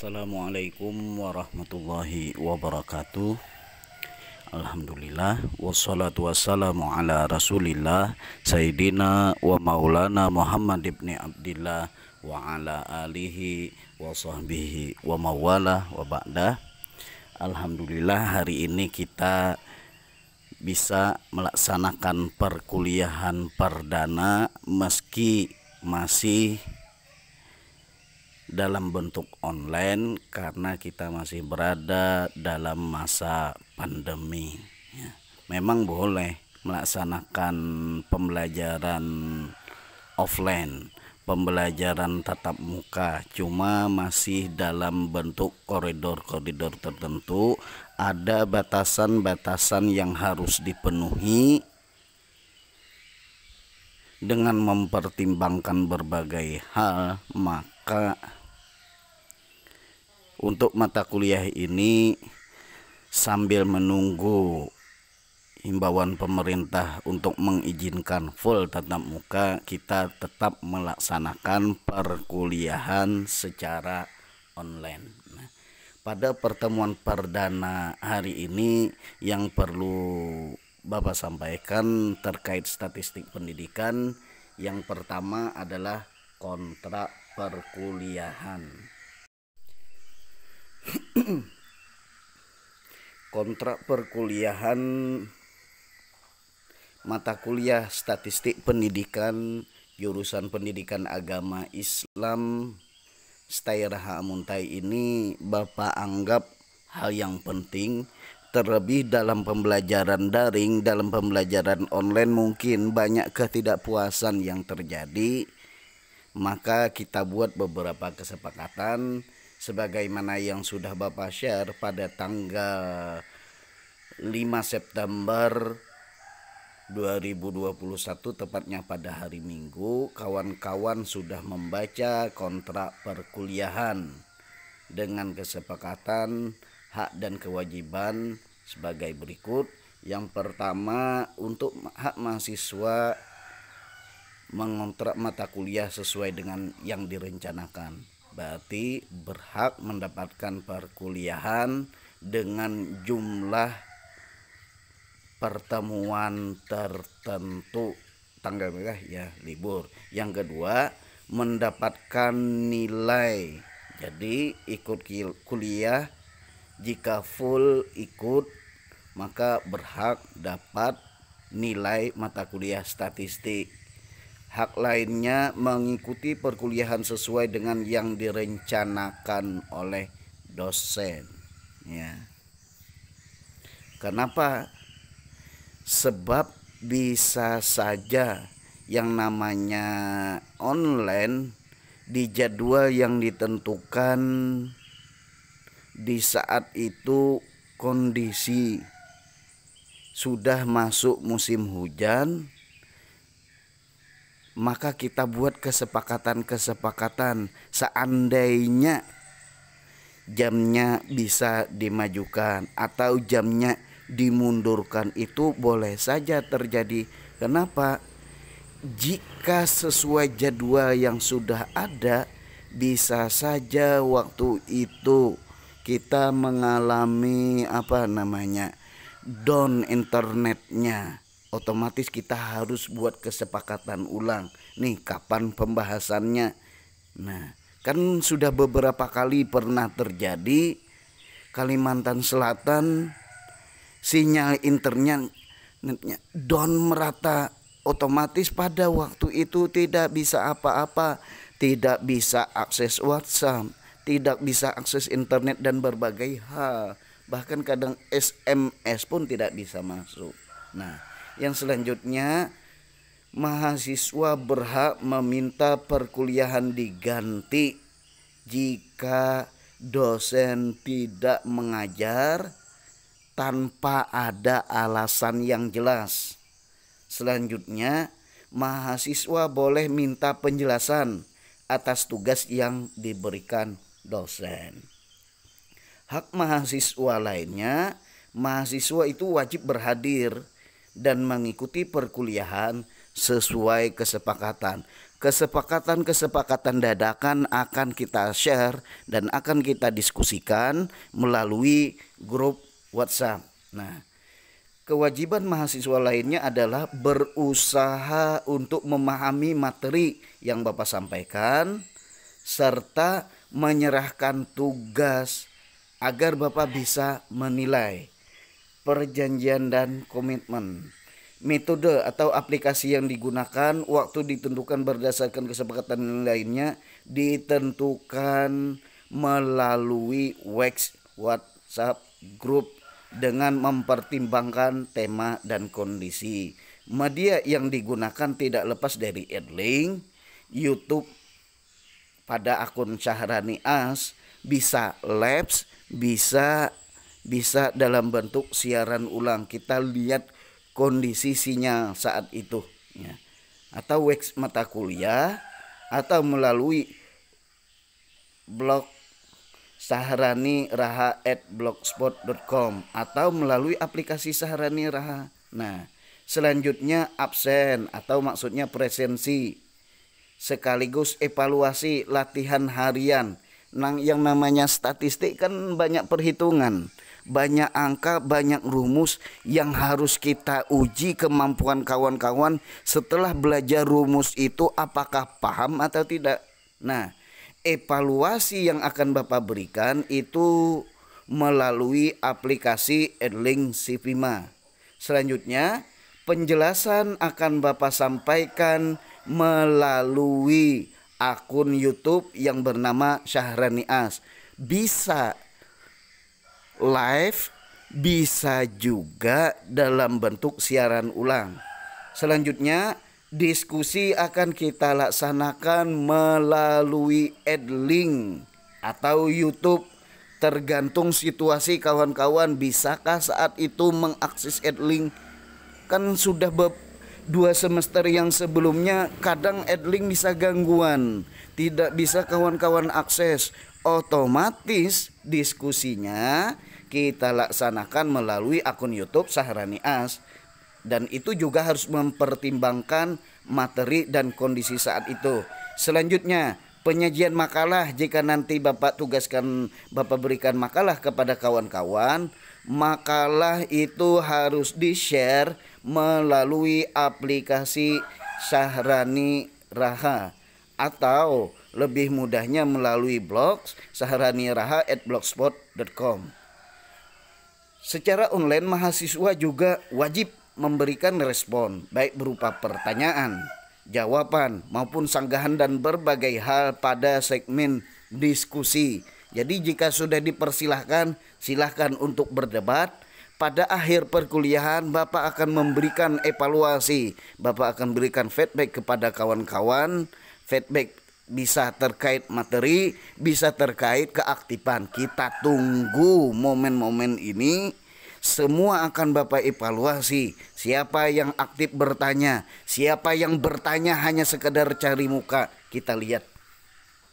Assalamualaikum warahmatullahi wabarakatuh Alhamdulillah Wassalatu wassalamu ala rasulillah Sayyidina wa maulana Muhammad ibn Abdillah Wa ala alihi wa sahbihi wa mawala wa ba'dah Alhamdulillah hari ini kita bisa melaksanakan perkuliahan perdana meski masih dalam bentuk online karena kita masih berada dalam masa pandemi. Ya. Memang boleh melaksanakan pembelajaran offline, pembelajaran tatap muka, cuma masih dalam bentuk koridor-koridor tertentu. Ada batasan-batasan yang harus dipenuhi dengan mempertimbangkan berbagai hal, maka untuk mata kuliah ini sambil menunggu himbauan pemerintah untuk mengizinkan full tatap muka, kita tetap melaksanakan perkuliahan secara online. Nah, pada pertemuan perdana hari ini yang perlu Bapak sampaikan terkait statistik pendidikan yang pertama adalah kontrak perkuliahan kontrak perkuliahan mata kuliah statistik pendidikan jurusan pendidikan agama Islam Stairaha Amuntai ini Bapak anggap hal yang penting terlebih dalam pembelajaran daring dalam pembelajaran online mungkin banyak ketidakpuasan yang terjadi maka kita buat beberapa kesepakatan sebagaimana yang sudah Bapak share pada tanggal 5 September 2021 tepatnya pada hari Minggu kawan-kawan sudah membaca kontrak perkuliahan dengan kesepakatan hak dan kewajiban sebagai berikut yang pertama untuk hak mahasiswa mengontrak mata kuliah sesuai dengan yang direncanakan berarti berhak mendapatkan perkuliahan dengan jumlah pertemuan tertentu tanggal merah ya libur. Yang kedua, mendapatkan nilai. Jadi ikut kuliah jika full ikut maka berhak dapat nilai mata kuliah statistik hak lainnya mengikuti perkuliahan sesuai dengan yang direncanakan oleh dosen ya kenapa sebab bisa saja yang namanya online di jadwal yang ditentukan di saat itu kondisi sudah masuk musim hujan maka kita buat kesepakatan-kesepakatan seandainya jamnya bisa dimajukan atau jamnya dimundurkan itu boleh saja terjadi. Kenapa? Jika sesuai jadwal yang sudah ada, bisa saja waktu itu kita mengalami apa namanya? down internetnya otomatis kita harus buat kesepakatan ulang. Nih, kapan pembahasannya? Nah, kan sudah beberapa kali pernah terjadi Kalimantan Selatan sinyal internetnya down merata otomatis pada waktu itu tidak bisa apa-apa, tidak bisa akses WhatsApp, tidak bisa akses internet dan berbagai hal. Bahkan kadang SMS pun tidak bisa masuk. Nah, yang selanjutnya mahasiswa berhak meminta perkuliahan diganti jika dosen tidak mengajar tanpa ada alasan yang jelas. Selanjutnya, mahasiswa boleh minta penjelasan atas tugas yang diberikan dosen. Hak mahasiswa lainnya, mahasiswa itu wajib berhadir dan mengikuti perkuliahan sesuai kesepakatan. Kesepakatan-kesepakatan dadakan akan kita share dan akan kita diskusikan melalui grup WhatsApp. Nah, kewajiban mahasiswa lainnya adalah berusaha untuk memahami materi yang Bapak sampaikan serta menyerahkan tugas agar Bapak bisa menilai perjanjian dan komitmen. Metode atau aplikasi yang digunakan waktu ditentukan berdasarkan kesepakatan lainnya ditentukan melalui Wex WhatsApp Group dengan mempertimbangkan tema dan kondisi. Media yang digunakan tidak lepas dari link YouTube pada akun Syahrani As, bisa Labs, bisa bisa dalam bentuk siaran ulang kita lihat kondisi sinyal saat itu ya. atau wax mata kuliah atau melalui blog saharani Raha at blogspot.com atau melalui aplikasi saharani Raha. Nah, selanjutnya absen atau maksudnya presensi sekaligus evaluasi latihan harian. Nah, yang namanya statistik kan banyak perhitungan banyak angka, banyak rumus yang harus kita uji kemampuan kawan-kawan setelah belajar rumus itu apakah paham atau tidak. Nah, evaluasi yang akan Bapak berikan itu melalui aplikasi edling Sivima. Selanjutnya, penjelasan akan Bapak sampaikan melalui akun YouTube yang bernama Syahrani As. Bisa live bisa juga dalam bentuk siaran ulang. Selanjutnya, diskusi akan kita laksanakan melalui adlink atau YouTube tergantung situasi kawan-kawan bisakah saat itu mengakses adlink kan sudah be- dua semester yang sebelumnya kadang adlink bisa gangguan tidak bisa kawan-kawan akses otomatis diskusinya kita laksanakan melalui akun YouTube Sahrani As dan itu juga harus mempertimbangkan materi dan kondisi saat itu. Selanjutnya, penyajian makalah jika nanti Bapak tugaskan Bapak berikan makalah kepada kawan-kawan, makalah itu harus di-share melalui aplikasi Sahrani Raha atau lebih mudahnya melalui blog at sahraniraha@blogspot.com. Secara online mahasiswa juga wajib memberikan respon baik berupa pertanyaan, jawaban maupun sanggahan dan berbagai hal pada segmen diskusi. Jadi jika sudah dipersilahkan, silahkan untuk berdebat. Pada akhir perkuliahan, Bapak akan memberikan evaluasi. Bapak akan berikan feedback kepada kawan-kawan, feedback bisa terkait materi, bisa terkait keaktifan. Kita tunggu momen-momen ini semua akan Bapak evaluasi siapa yang aktif bertanya, siapa yang bertanya hanya sekedar cari muka. Kita lihat.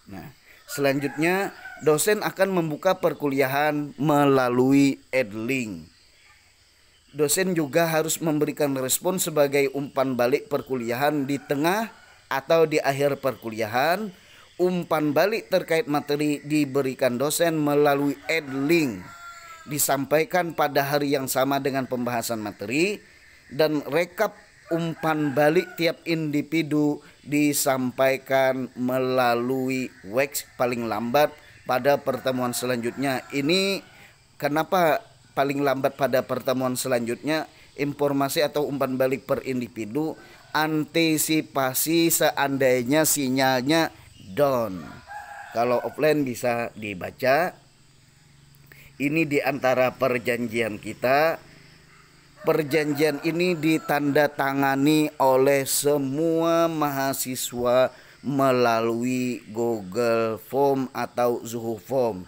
Nah, selanjutnya dosen akan membuka perkuliahan melalui link. Dosen juga harus memberikan respon sebagai umpan balik perkuliahan di tengah atau di akhir perkuliahan, umpan balik terkait materi diberikan dosen melalui link disampaikan pada hari yang sama dengan pembahasan materi dan rekap umpan balik tiap individu disampaikan melalui wax paling lambat pada pertemuan selanjutnya. Ini kenapa paling lambat pada pertemuan selanjutnya informasi atau umpan balik per individu antisipasi seandainya sinyalnya down. Kalau offline bisa dibaca. Ini di antara perjanjian kita. Perjanjian ini ditandatangani oleh semua mahasiswa melalui Google Form atau Zuhu Form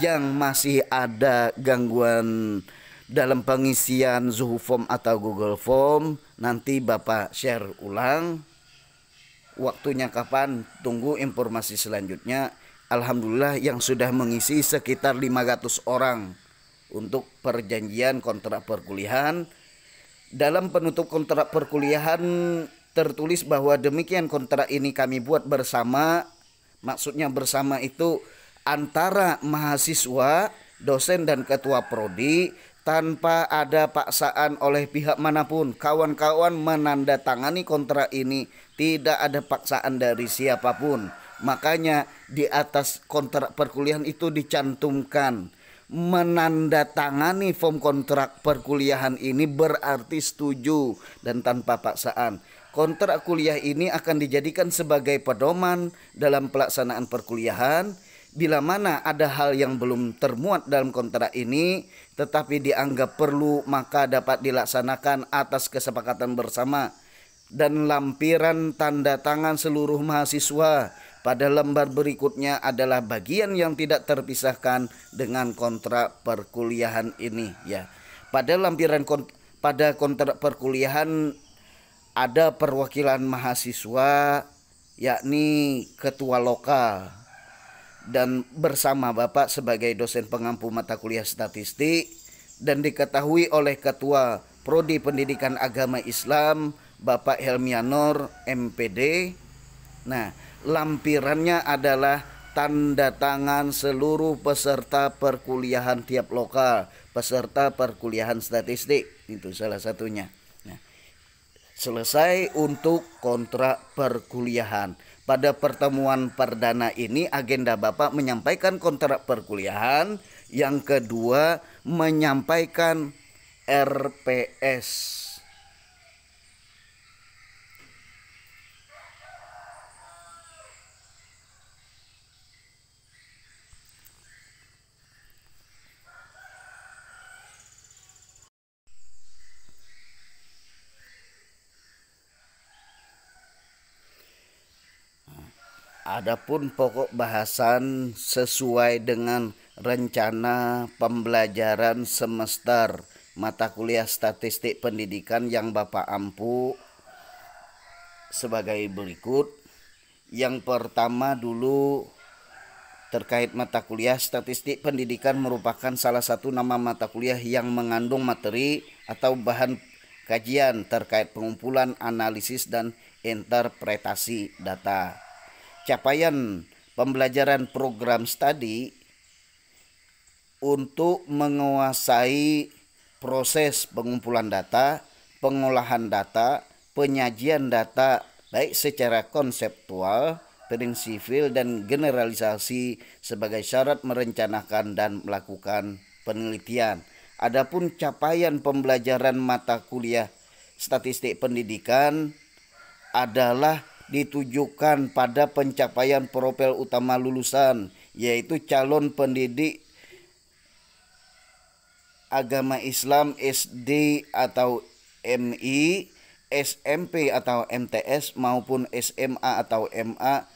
yang masih ada gangguan dalam pengisian Zuhu Form atau Google Form nanti Bapak share ulang waktunya kapan tunggu informasi selanjutnya Alhamdulillah yang sudah mengisi sekitar 500 orang untuk perjanjian kontrak perkuliahan dalam penutup kontrak perkuliahan tertulis bahwa demikian kontrak ini kami buat bersama maksudnya bersama itu antara mahasiswa dosen dan ketua prodi tanpa ada paksaan oleh pihak manapun. Kawan-kawan menandatangani kontrak ini tidak ada paksaan dari siapapun. Makanya di atas kontrak perkuliahan itu dicantumkan menandatangani form kontrak perkuliahan ini berarti setuju dan tanpa paksaan. Kontrak kuliah ini akan dijadikan sebagai pedoman dalam pelaksanaan perkuliahan bila mana ada hal yang belum termuat dalam kontrak ini tetapi dianggap perlu maka dapat dilaksanakan atas kesepakatan bersama dan lampiran tanda tangan seluruh mahasiswa pada lembar berikutnya adalah bagian yang tidak terpisahkan dengan kontrak perkuliahan ini ya pada lampiran kont pada kontrak perkuliahan ada perwakilan mahasiswa yakni ketua lokal dan bersama Bapak sebagai dosen pengampu mata kuliah statistik dan diketahui oleh Ketua Prodi Pendidikan Agama Islam Bapak Helmianor MPD. Nah, lampirannya adalah tanda tangan seluruh peserta perkuliahan tiap lokal, peserta perkuliahan statistik. Itu salah satunya. Nah, selesai untuk kontrak perkuliahan. Pada pertemuan perdana ini agenda Bapak menyampaikan kontrak perkuliahan, yang kedua menyampaikan RPS. Adapun pokok bahasan sesuai dengan rencana pembelajaran semester mata kuliah statistik pendidikan yang Bapak ampu sebagai berikut. Yang pertama dulu terkait mata kuliah statistik pendidikan merupakan salah satu nama mata kuliah yang mengandung materi atau bahan kajian terkait pengumpulan, analisis dan interpretasi data capaian pembelajaran program studi untuk menguasai proses pengumpulan data, pengolahan data, penyajian data baik secara konseptual, prinsipil dan generalisasi sebagai syarat merencanakan dan melakukan penelitian. Adapun capaian pembelajaran mata kuliah statistik pendidikan adalah ditujukan pada pencapaian profil utama lulusan yaitu calon pendidik agama Islam SD atau MI, SMP atau MTS maupun SMA atau MA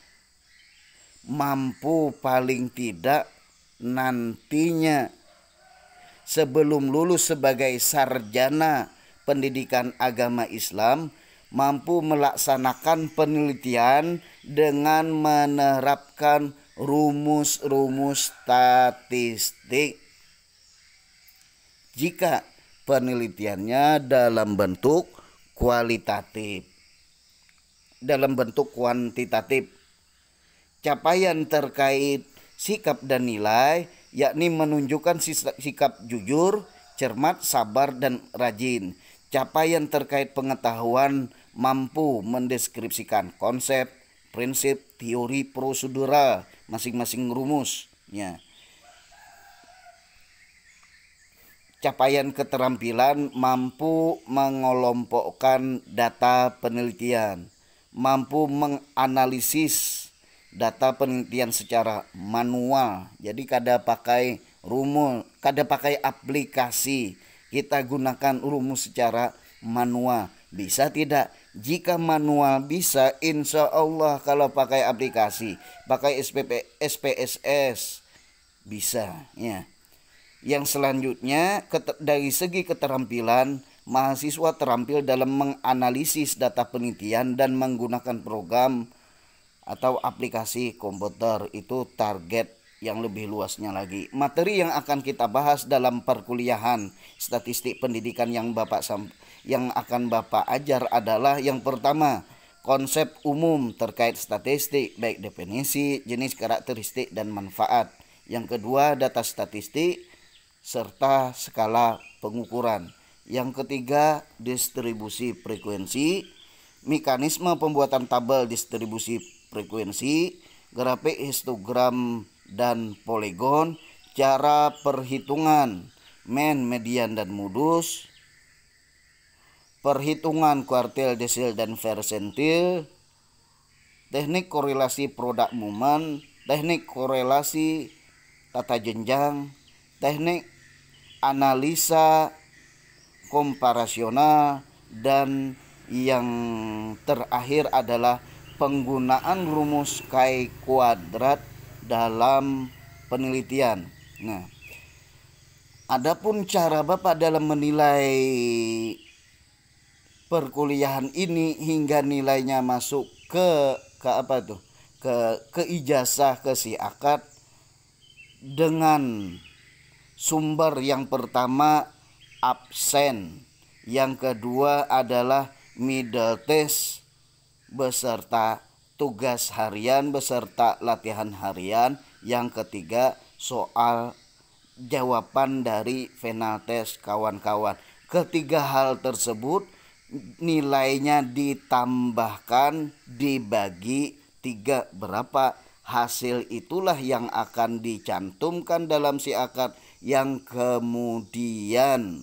mampu paling tidak nantinya sebelum lulus sebagai sarjana pendidikan agama Islam mampu melaksanakan penelitian dengan menerapkan rumus-rumus statistik. Jika penelitiannya dalam bentuk kualitatif, dalam bentuk kuantitatif, capaian terkait sikap dan nilai, yakni menunjukkan sikap jujur, cermat, sabar, dan rajin. Capaian terkait pengetahuan mampu mendeskripsikan konsep, prinsip, teori prosedural masing-masing rumusnya. Capaian keterampilan mampu mengelompokkan data penelitian, mampu menganalisis data penelitian secara manual. Jadi kada pakai rumus, kada pakai aplikasi. Kita gunakan rumus secara manual bisa tidak? Jika manual bisa, insya Allah kalau pakai aplikasi, pakai SPP, SPSS bisa. Ya. Yang selanjutnya dari segi keterampilan mahasiswa terampil dalam menganalisis data penelitian dan menggunakan program atau aplikasi komputer itu target yang lebih luasnya lagi. Materi yang akan kita bahas dalam perkuliahan statistik pendidikan yang Bapak yang akan Bapak ajar adalah yang pertama, konsep umum terkait statistik, baik definisi, jenis karakteristik, dan manfaat. Yang kedua, data statistik serta skala pengukuran. Yang ketiga, distribusi frekuensi, mekanisme pembuatan tabel distribusi frekuensi, grafik histogram dan poligon, cara perhitungan, men, median, dan modus, perhitungan kuartil, desil, dan persentil, teknik korelasi produk momen, teknik korelasi tata jenjang, teknik analisa komparasional, dan yang terakhir adalah penggunaan rumus kai kuadrat dalam penelitian. Nah, adapun cara Bapak dalam menilai perkuliahan ini hingga nilainya masuk ke ke apa tuh ke ke ijazah ke si akad dengan sumber yang pertama absen yang kedua adalah middle test beserta tugas harian beserta latihan harian yang ketiga soal jawaban dari final test kawan-kawan ketiga hal tersebut nilainya ditambahkan dibagi tiga berapa hasil itulah yang akan dicantumkan dalam si akad yang kemudian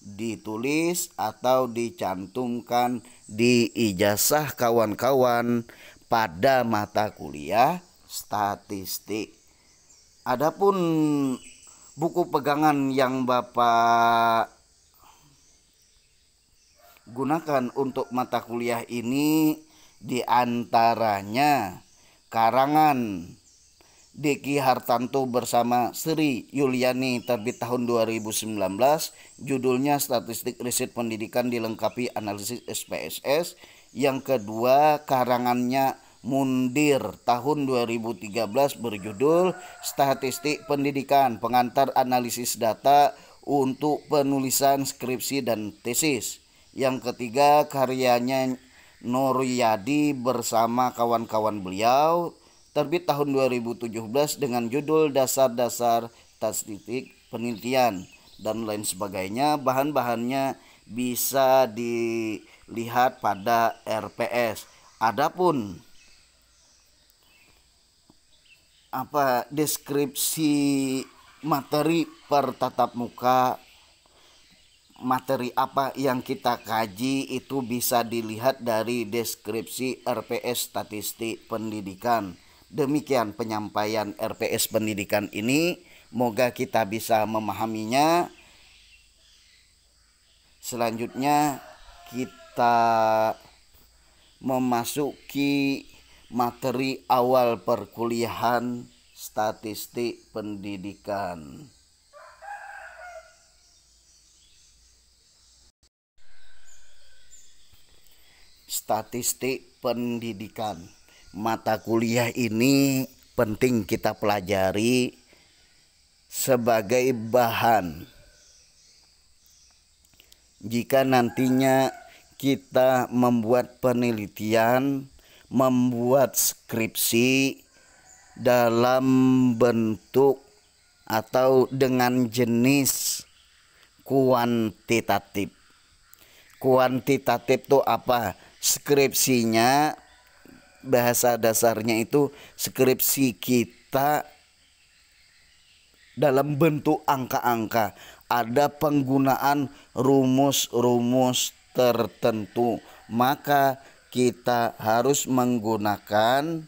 ditulis atau dicantumkan di ijazah kawan-kawan pada mata kuliah statistik. Adapun buku pegangan yang Bapak gunakan untuk mata kuliah ini diantaranya karangan Diki Hartanto bersama Sri Yuliani terbit tahun 2019 judulnya Statistik Riset Pendidikan dilengkapi analisis SPSS yang kedua karangannya Mundir tahun 2013 berjudul Statistik Pendidikan Pengantar Analisis Data untuk Penulisan Skripsi dan Tesis yang ketiga karyanya Yadi bersama kawan-kawan beliau terbit tahun 2017 dengan judul Dasar-dasar Statistik Penelitian dan lain sebagainya. Bahan-bahannya bisa dilihat pada RPS. Adapun apa deskripsi materi per tatap muka materi apa yang kita kaji itu bisa dilihat dari deskripsi RPS Statistik Pendidikan. Demikian penyampaian RPS Pendidikan ini, moga kita bisa memahaminya. Selanjutnya kita memasuki materi awal perkuliahan statistik pendidikan. statistik pendidikan. Mata kuliah ini penting kita pelajari sebagai bahan. Jika nantinya kita membuat penelitian, membuat skripsi dalam bentuk atau dengan jenis kuantitatif. Kuantitatif itu apa? skripsinya bahasa dasarnya itu skripsi kita dalam bentuk angka-angka ada penggunaan rumus-rumus tertentu maka kita harus menggunakan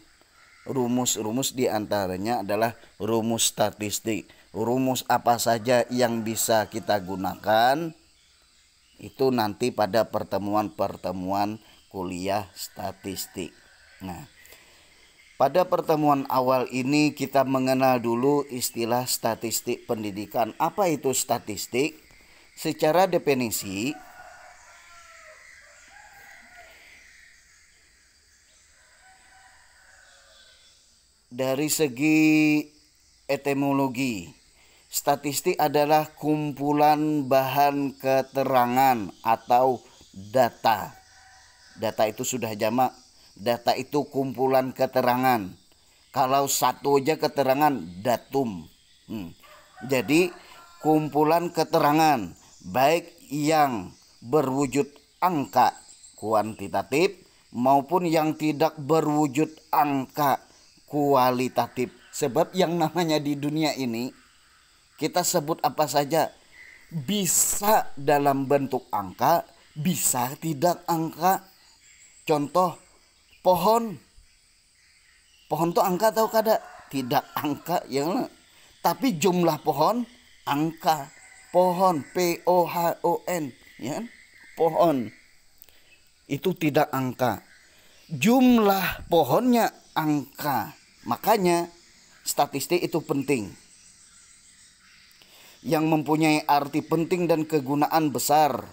rumus-rumus diantaranya adalah rumus statistik rumus apa saja yang bisa kita gunakan itu nanti pada pertemuan-pertemuan kuliah statistik. Nah, pada pertemuan awal ini kita mengenal dulu istilah statistik pendidikan. Apa itu statistik? Secara definisi, dari segi etimologi, statistik adalah kumpulan bahan keterangan atau data. Data itu sudah jamak. Data itu kumpulan keterangan. Kalau satu aja keterangan datum. Hmm. Jadi kumpulan keterangan baik yang berwujud angka kuantitatif maupun yang tidak berwujud angka kualitatif. Sebab yang namanya di dunia ini kita sebut apa saja bisa dalam bentuk angka, bisa tidak angka. Contoh pohon. Pohon tuh angka atau kada? Tidak angka ya. Kan? tapi jumlah pohon angka pohon P O H O N ya kan? pohon itu tidak angka jumlah pohonnya angka makanya statistik itu penting yang mempunyai arti penting dan kegunaan besar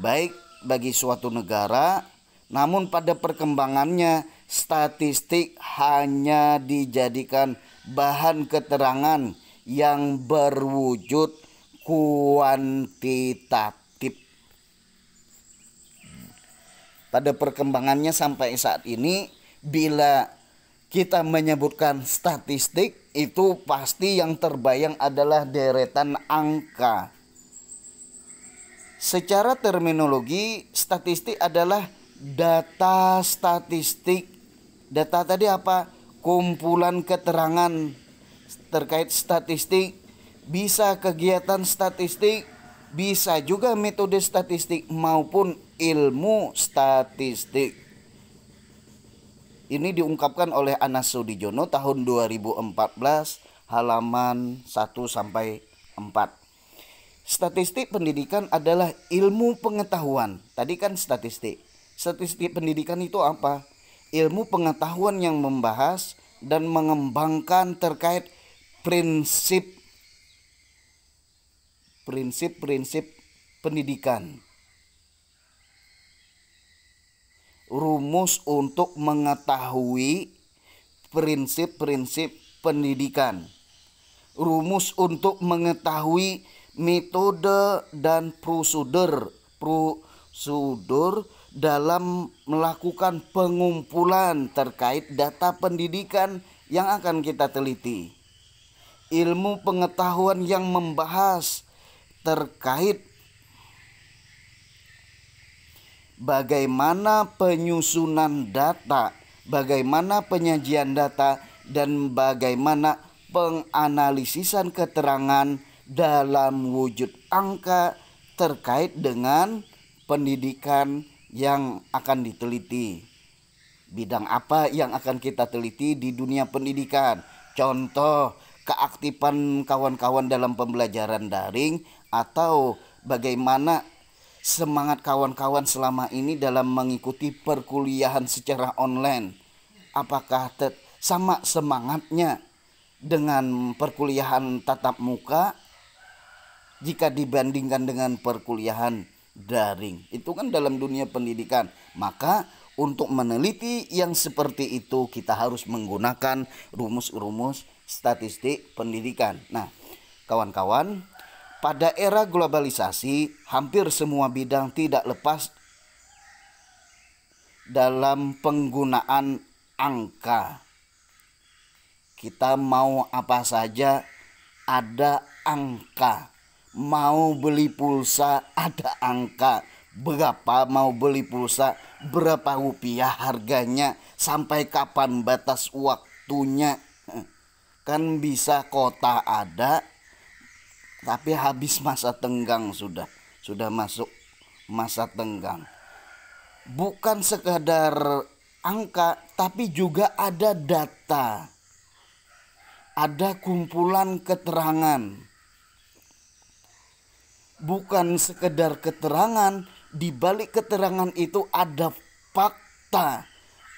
baik bagi suatu negara namun pada perkembangannya statistik hanya dijadikan bahan keterangan yang berwujud kuantitatif. Pada perkembangannya sampai saat ini bila kita menyebutkan statistik itu pasti yang terbayang adalah deretan angka. Secara terminologi statistik adalah data statistik data tadi apa kumpulan keterangan terkait statistik bisa kegiatan statistik bisa juga metode statistik maupun ilmu statistik ini diungkapkan oleh Anas Sudijono tahun 2014 halaman 1 sampai 4 Statistik pendidikan adalah ilmu pengetahuan. Tadi kan statistik Statistik pendidikan itu apa? Ilmu pengetahuan yang membahas dan mengembangkan terkait prinsip prinsip-prinsip pendidikan. Rumus untuk mengetahui prinsip-prinsip pendidikan. Rumus untuk mengetahui metode dan prosedur prosedur dalam melakukan pengumpulan terkait data pendidikan yang akan kita teliti. Ilmu pengetahuan yang membahas terkait bagaimana penyusunan data, bagaimana penyajian data, dan bagaimana penganalisisan keterangan dalam wujud angka terkait dengan pendidikan yang akan diteliti. Bidang apa yang akan kita teliti di dunia pendidikan? Contoh, keaktifan kawan-kawan dalam pembelajaran daring atau bagaimana semangat kawan-kawan selama ini dalam mengikuti perkuliahan secara online. Apakah sama semangatnya dengan perkuliahan tatap muka jika dibandingkan dengan perkuliahan daring. Itu kan dalam dunia pendidikan. Maka untuk meneliti yang seperti itu kita harus menggunakan rumus-rumus statistik pendidikan. Nah, kawan-kawan, pada era globalisasi hampir semua bidang tidak lepas dalam penggunaan angka. Kita mau apa saja ada angka mau beli pulsa ada angka berapa mau beli pulsa berapa rupiah harganya sampai kapan batas waktunya eh, kan bisa kota ada tapi habis masa tenggang sudah sudah masuk masa tenggang bukan sekadar angka tapi juga ada data ada kumpulan keterangan bukan sekedar keterangan, di balik keterangan itu ada fakta,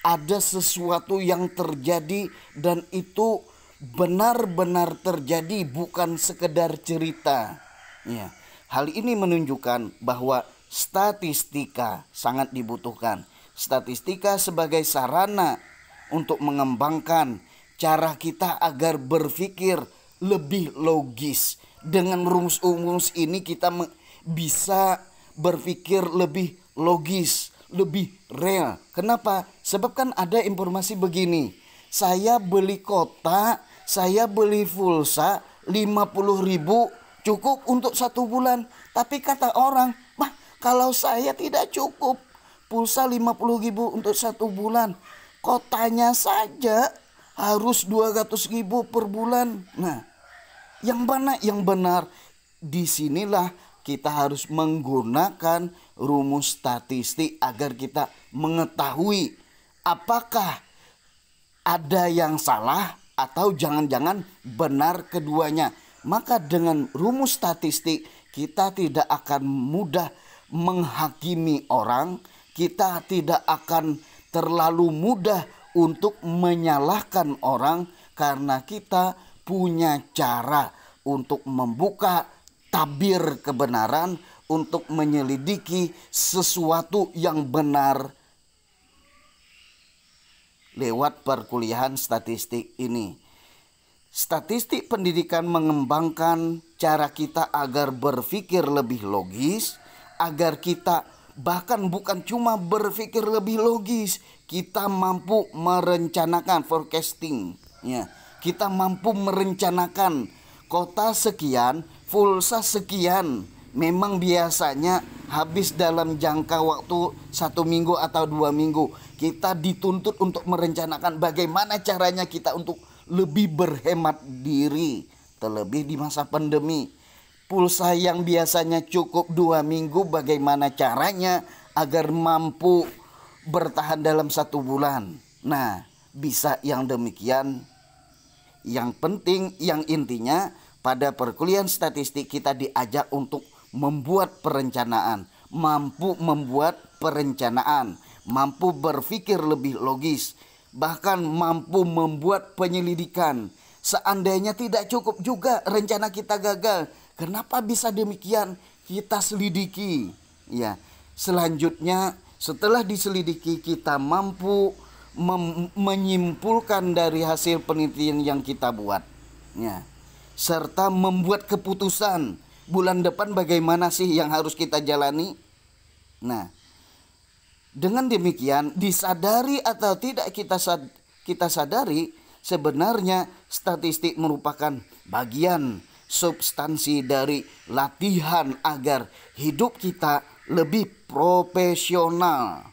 ada sesuatu yang terjadi dan itu benar-benar terjadi bukan sekedar cerita. Ya. Hal ini menunjukkan bahwa statistika sangat dibutuhkan. Statistika sebagai sarana untuk mengembangkan cara kita agar berpikir lebih logis dengan rumus-rumus ini kita bisa berpikir lebih logis, lebih real. Kenapa? Sebab kan ada informasi begini. Saya beli kota, saya beli pulsa 50 ribu cukup untuk satu bulan. Tapi kata orang, mah kalau saya tidak cukup pulsa 50 ribu untuk satu bulan. Kotanya saja harus 200 ribu per bulan. Nah, yang mana yang benar disinilah kita harus menggunakan rumus statistik agar kita mengetahui apakah ada yang salah atau jangan-jangan benar keduanya. Maka dengan rumus statistik kita tidak akan mudah menghakimi orang, kita tidak akan terlalu mudah untuk menyalahkan orang karena kita punya cara untuk membuka tabir kebenaran, untuk menyelidiki sesuatu yang benar lewat perkuliahan statistik ini. Statistik pendidikan mengembangkan cara kita agar berpikir lebih logis, agar kita bahkan bukan cuma berpikir lebih logis, kita mampu merencanakan forecasting ya kita mampu merencanakan kota sekian, pulsa sekian. Memang biasanya habis dalam jangka waktu satu minggu atau dua minggu. Kita dituntut untuk merencanakan bagaimana caranya kita untuk lebih berhemat diri. Terlebih di masa pandemi. Pulsa yang biasanya cukup dua minggu bagaimana caranya agar mampu bertahan dalam satu bulan. Nah, bisa yang demikian yang penting, yang intinya pada perkuliahan statistik kita diajak untuk membuat perencanaan, mampu membuat perencanaan, mampu berpikir lebih logis, bahkan mampu membuat penyelidikan. Seandainya tidak cukup juga rencana kita gagal, kenapa bisa demikian? Kita selidiki. Ya, selanjutnya setelah diselidiki kita mampu menyimpulkan dari hasil penelitian yang kita buat ya serta membuat keputusan bulan depan bagaimana sih yang harus kita jalani nah dengan demikian disadari atau tidak kita sad kita sadari sebenarnya statistik merupakan bagian substansi dari latihan agar hidup kita lebih profesional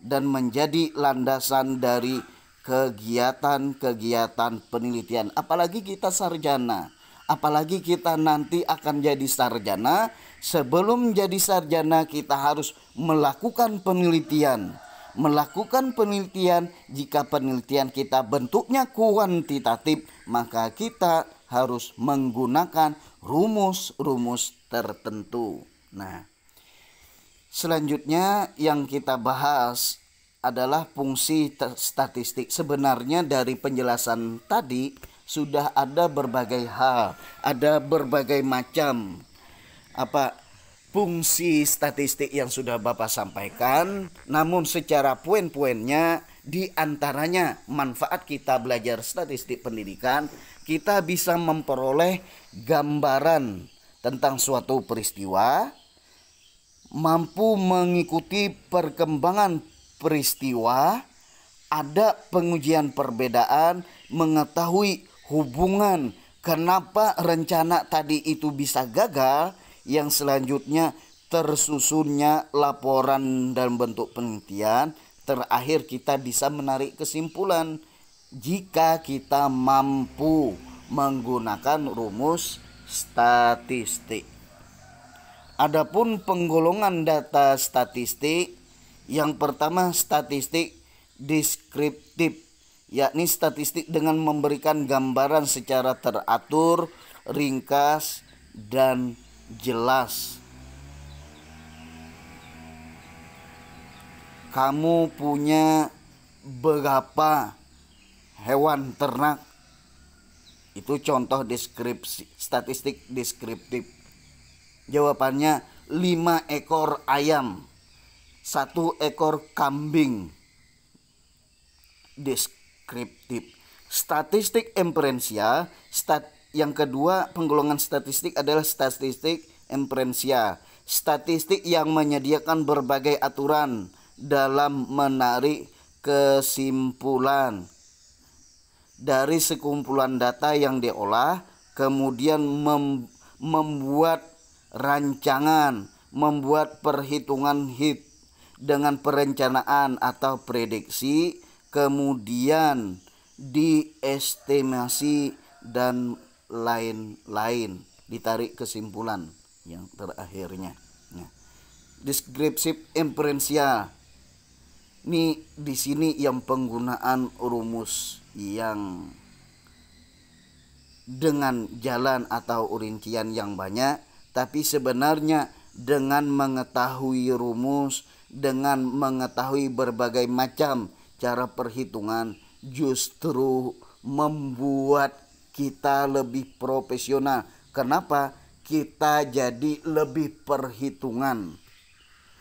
dan menjadi landasan dari kegiatan-kegiatan penelitian. Apalagi kita sarjana, apalagi kita nanti akan jadi sarjana. Sebelum jadi sarjana, kita harus melakukan penelitian melakukan penelitian jika penelitian kita bentuknya kuantitatif maka kita harus menggunakan rumus-rumus tertentu. Nah, Selanjutnya yang kita bahas adalah fungsi statistik. Sebenarnya dari penjelasan tadi sudah ada berbagai hal, ada berbagai macam apa fungsi statistik yang sudah Bapak sampaikan. Namun secara poin-poinnya di antaranya manfaat kita belajar statistik pendidikan, kita bisa memperoleh gambaran tentang suatu peristiwa, mampu mengikuti perkembangan peristiwa, ada pengujian perbedaan, mengetahui hubungan kenapa rencana tadi itu bisa gagal, yang selanjutnya tersusunnya laporan dan bentuk penelitian, terakhir kita bisa menarik kesimpulan jika kita mampu menggunakan rumus statistik. Adapun penggolongan data statistik yang pertama statistik deskriptif yakni statistik dengan memberikan gambaran secara teratur, ringkas dan jelas. Kamu punya berapa hewan ternak? Itu contoh deskripsi statistik deskriptif. Jawabannya 5 ekor ayam, satu ekor kambing. Deskriptif. Statistik inferensia, stat yang kedua penggolongan statistik adalah statistik inferensia. Statistik yang menyediakan berbagai aturan dalam menarik kesimpulan dari sekumpulan data yang diolah kemudian mem membuat rancangan, membuat perhitungan hit dengan perencanaan atau prediksi, kemudian diestimasi dan lain-lain ditarik kesimpulan yang terakhirnya nah, ya. deskriptif inferensial ini di sini yang penggunaan rumus yang dengan jalan atau rincian yang banyak tapi sebenarnya dengan mengetahui rumus, dengan mengetahui berbagai macam cara perhitungan, justru membuat kita lebih profesional. Kenapa kita jadi lebih perhitungan?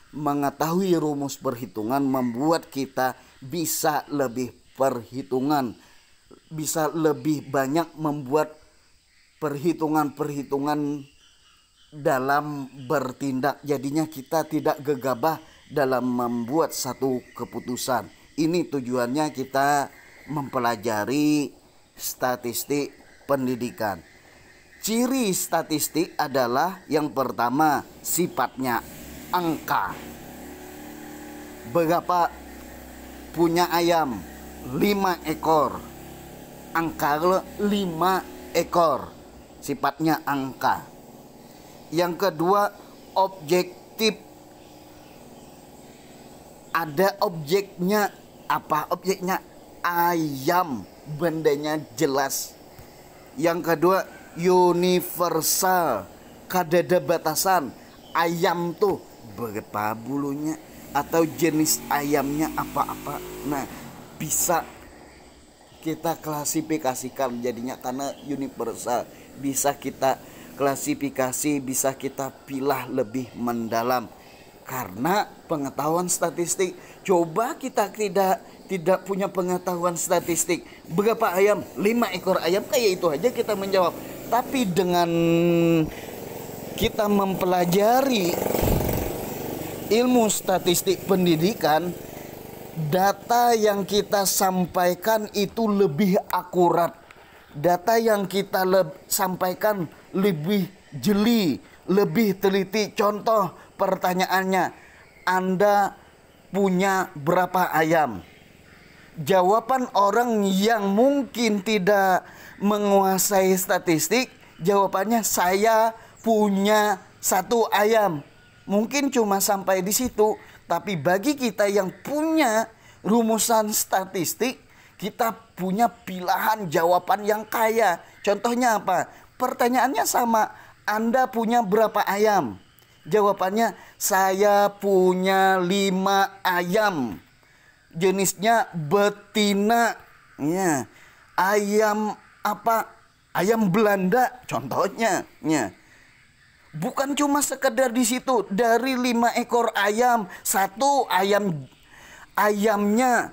Mengetahui rumus perhitungan membuat kita bisa lebih perhitungan, bisa lebih banyak membuat perhitungan-perhitungan dalam bertindak jadinya kita tidak gegabah dalam membuat satu keputusan. Ini tujuannya kita mempelajari statistik pendidikan. Ciri statistik adalah yang pertama sifatnya angka. Berapa punya ayam? lima ekor. Angka lima ekor. Sifatnya angka yang kedua, objektif. Ada objeknya apa? Objeknya ayam, bendanya jelas. Yang kedua, universal. kada ada batasan. Ayam tuh berapa bulunya atau jenis ayamnya apa-apa. Nah, bisa kita klasifikasikan jadinya karena universal bisa kita klasifikasi bisa kita pilah lebih mendalam karena pengetahuan statistik coba kita tidak tidak punya pengetahuan statistik berapa ayam Lima ekor ayam kayak itu aja kita menjawab tapi dengan kita mempelajari ilmu statistik pendidikan data yang kita sampaikan itu lebih akurat data yang kita sampaikan lebih jeli, lebih teliti. Contoh pertanyaannya, Anda punya berapa ayam? Jawaban orang yang mungkin tidak menguasai statistik, jawabannya saya punya satu ayam. Mungkin cuma sampai di situ, tapi bagi kita yang punya rumusan statistik, kita punya pilihan jawaban yang kaya. Contohnya apa? Pertanyaannya sama, Anda punya berapa ayam? Jawabannya, saya punya lima ayam. Jenisnya betina. Ya. Ayam apa? Ayam Belanda contohnya. Ya. Bukan cuma sekedar di situ. Dari lima ekor ayam, satu ayam ayamnya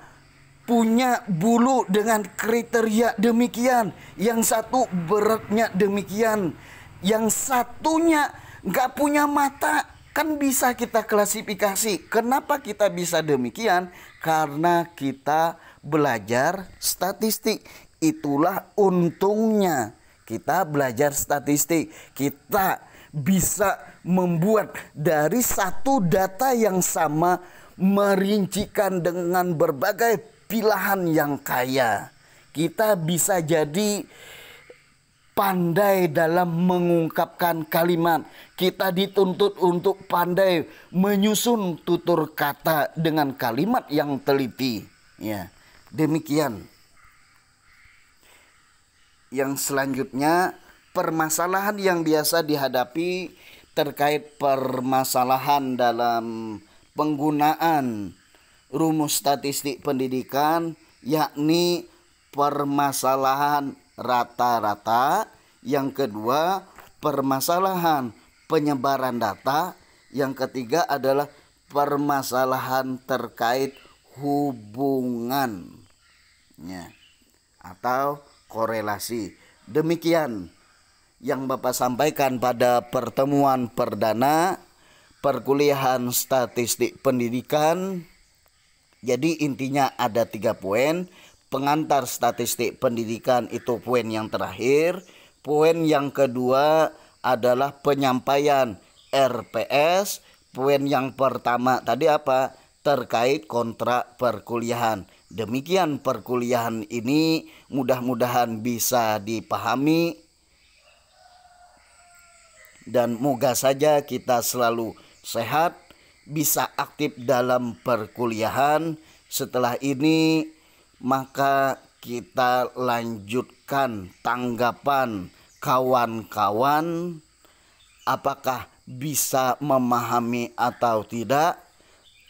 punya bulu dengan kriteria demikian, yang satu beratnya demikian, yang satunya nggak punya mata kan bisa kita klasifikasi. Kenapa kita bisa demikian? Karena kita belajar statistik. Itulah untungnya kita belajar statistik. Kita bisa membuat dari satu data yang sama merincikan dengan berbagai pilihan yang kaya. Kita bisa jadi pandai dalam mengungkapkan kalimat. Kita dituntut untuk pandai menyusun tutur kata dengan kalimat yang teliti. Ya, demikian. Yang selanjutnya, permasalahan yang biasa dihadapi terkait permasalahan dalam penggunaan rumus statistik pendidikan yakni permasalahan rata-rata, yang kedua permasalahan penyebaran data, yang ketiga adalah permasalahan terkait hubungannya atau korelasi. Demikian yang Bapak sampaikan pada pertemuan perdana perkuliahan statistik pendidikan jadi intinya ada tiga poin. Pengantar statistik pendidikan itu poin yang terakhir. Poin yang kedua adalah penyampaian RPS. Poin yang pertama tadi apa? Terkait kontrak perkuliahan. Demikian perkuliahan ini mudah-mudahan bisa dipahami dan moga saja kita selalu sehat bisa aktif dalam perkuliahan. Setelah ini maka kita lanjutkan tanggapan kawan-kawan apakah bisa memahami atau tidak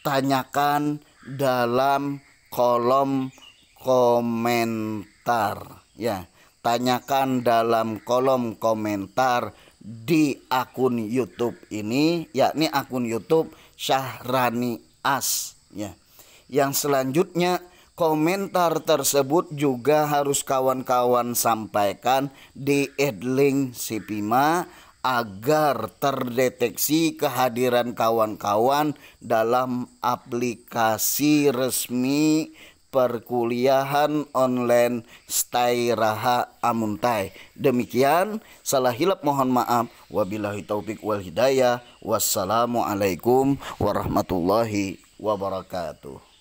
tanyakan dalam kolom komentar ya tanyakan dalam kolom komentar di akun YouTube ini yakni akun YouTube Syahrani As ya. Yang selanjutnya komentar tersebut juga harus kawan-kawan sampaikan di Edling Sipima agar terdeteksi kehadiran kawan-kawan dalam aplikasi resmi perkuliahan online stay Raha Amuntai. Demikian, salah hilap mohon maaf. Wabillahi taufik wal hidayah. Wassalamualaikum warahmatullahi wabarakatuh.